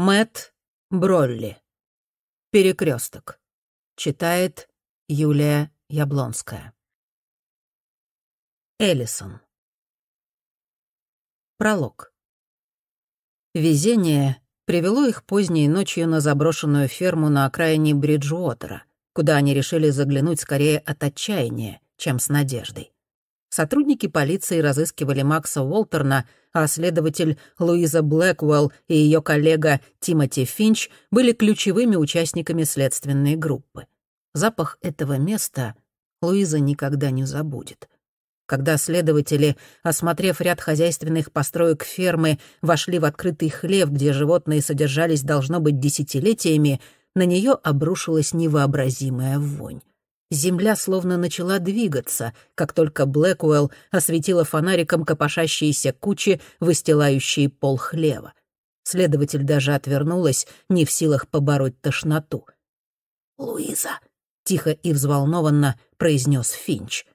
Мэт Бролли. Перекресток. Читает Юлия Яблонская. Эллисон. Пролог. Везение привело их поздней ночью на заброшенную ферму на окраине Бриджуотера, куда они решили заглянуть скорее от отчаяния, чем с надеждой. Сотрудники полиции разыскивали Макса Уолтерна, а следователь Луиза Блэквелл и ее коллега Тимоти Финч были ключевыми участниками следственной группы. Запах этого места Луиза никогда не забудет. Когда следователи, осмотрев ряд хозяйственных построек фермы, вошли в открытый хлев, где животные содержались, должно быть, десятилетиями, на нее обрушилась невообразимая вонь земля словно начала двигаться, как только Блэкуэлл осветила фонариком копошащиеся кучи, выстилающие пол хлева. Следователь даже отвернулась, не в силах побороть тошноту. «Луиза!» — тихо и взволнованно произнес Финч.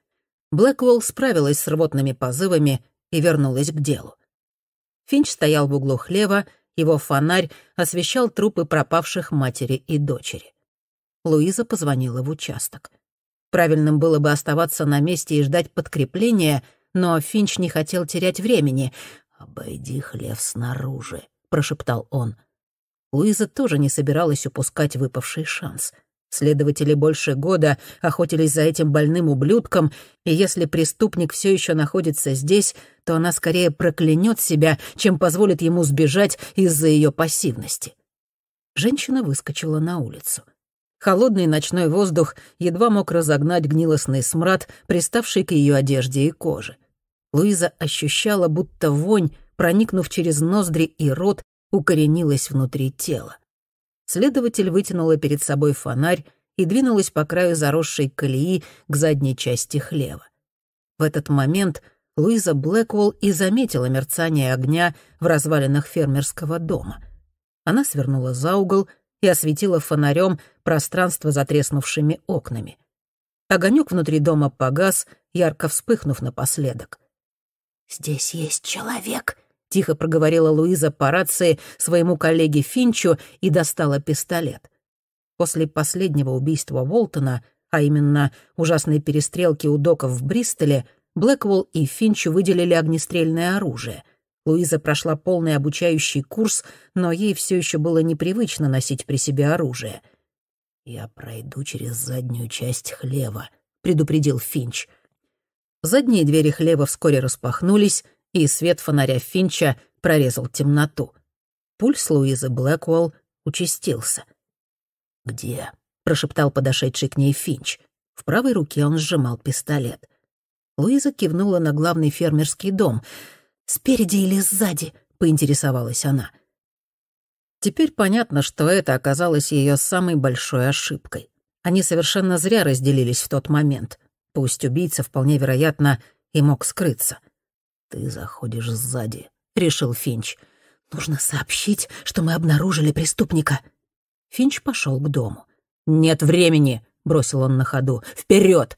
Блэквелл справилась с рвотными позывами и вернулась к делу. Финч стоял в углу хлева, его фонарь освещал трупы пропавших матери и дочери. Луиза позвонила в участок. Правильным было бы оставаться на месте и ждать подкрепления, но Финч не хотел терять времени. «Обойди хлев снаружи», — прошептал он. Луиза тоже не собиралась упускать выпавший шанс. Следователи больше года охотились за этим больным ублюдком, и если преступник все еще находится здесь, то она скорее проклянет себя, чем позволит ему сбежать из-за ее пассивности. Женщина выскочила на улицу. Холодный ночной воздух едва мог разогнать гнилостный смрад, приставший к ее одежде и коже. Луиза ощущала, будто вонь, проникнув через ноздри и рот, укоренилась внутри тела. Следователь вытянула перед собой фонарь и двинулась по краю заросшей колеи к задней части хлева. В этот момент Луиза Блэквелл и заметила мерцание огня в развалинах фермерского дома. Она свернула за угол — и осветила фонарем пространство затреснувшими окнами. Огонек внутри дома погас, ярко вспыхнув напоследок. «Здесь есть человек», — тихо проговорила Луиза по рации своему коллеге Финчу и достала пистолет. После последнего убийства Волтона, а именно ужасной перестрелки у доков в Бристоле, Блэквелл и Финчу выделили огнестрельное оружие — Луиза прошла полный обучающий курс, но ей все еще было непривычно носить при себе оружие. «Я пройду через заднюю часть хлева», — предупредил Финч. Задние двери хлева вскоре распахнулись, и свет фонаря Финча прорезал темноту. Пульс Луизы Блэквелл участился. «Где?» — прошептал подошедший к ней Финч. В правой руке он сжимал пистолет. Луиза кивнула на главный фермерский дом — спереди или сзади?» — поинтересовалась она. Теперь понятно, что это оказалось ее самой большой ошибкой. Они совершенно зря разделились в тот момент. Пусть убийца, вполне вероятно, и мог скрыться. «Ты заходишь сзади», — решил Финч. «Нужно сообщить, что мы обнаружили преступника». Финч пошел к дому. «Нет времени!» — бросил он на ходу. «Вперед!»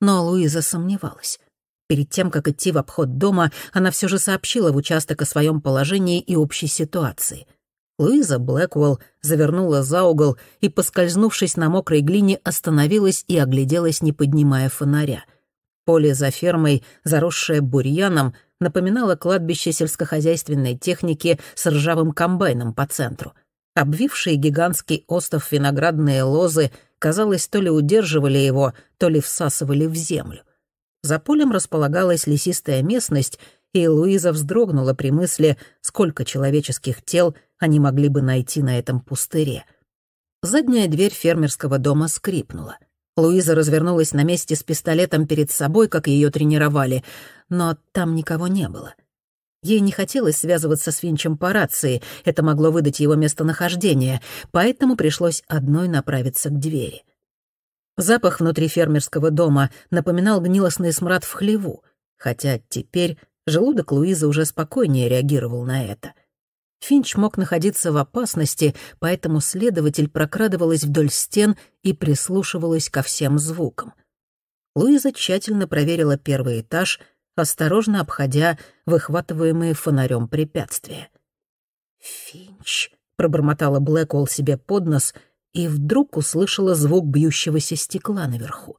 Но Луиза сомневалась. Перед тем, как идти в обход дома, она все же сообщила в участок о своем положении и общей ситуации. Луиза Блэквелл завернула за угол и, поскользнувшись на мокрой глине, остановилась и огляделась, не поднимая фонаря. Поле за фермой, заросшее бурьяном, напоминало кладбище сельскохозяйственной техники с ржавым комбайном по центру. Обвившие гигантский остов виноградные лозы, казалось, то ли удерживали его, то ли всасывали в землю. За полем располагалась лесистая местность, и Луиза вздрогнула при мысли, сколько человеческих тел они могли бы найти на этом пустыре. Задняя дверь фермерского дома скрипнула. Луиза развернулась на месте с пистолетом перед собой, как ее тренировали, но там никого не было. Ей не хотелось связываться с Винчем по рации, это могло выдать его местонахождение, поэтому пришлось одной направиться к двери. Запах внутри фермерского дома напоминал гнилостный смрад в хлеву, хотя теперь желудок Луизы уже спокойнее реагировал на это. Финч мог находиться в опасности, поэтому следователь прокрадывалась вдоль стен и прислушивалась ко всем звукам. Луиза тщательно проверила первый этаж, осторожно обходя выхватываемые фонарем препятствия. «Финч», — пробормотала Блэквелл себе под нос — и вдруг услышала звук бьющегося стекла наверху.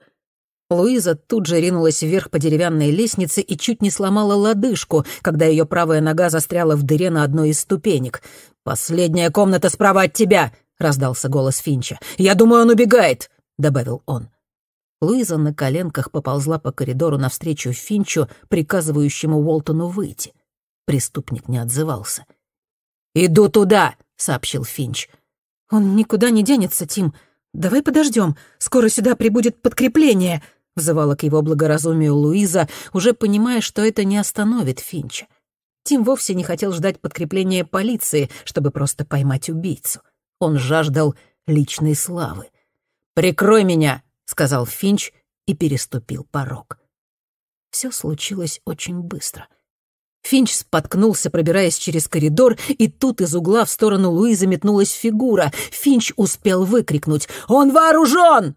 Луиза тут же ринулась вверх по деревянной лестнице и чуть не сломала лодыжку, когда ее правая нога застряла в дыре на одной из ступенек. «Последняя комната справа от тебя!» — раздался голос Финча. «Я думаю, он убегает!» — добавил он. Луиза на коленках поползла по коридору навстречу Финчу, приказывающему Уолтону выйти. Преступник не отзывался. «Иду туда!» — сообщил Финч. «Он никуда не денется, Тим. Давай подождем. Скоро сюда прибудет подкрепление», — взывала к его благоразумию Луиза, уже понимая, что это не остановит Финча. Тим вовсе не хотел ждать подкрепления полиции, чтобы просто поймать убийцу. Он жаждал личной славы. «Прикрой меня!» — сказал Финч и переступил порог. Все случилось очень быстро — Финч споткнулся, пробираясь через коридор, и тут из угла в сторону Луизы метнулась фигура. Финч успел выкрикнуть «Он вооружен!»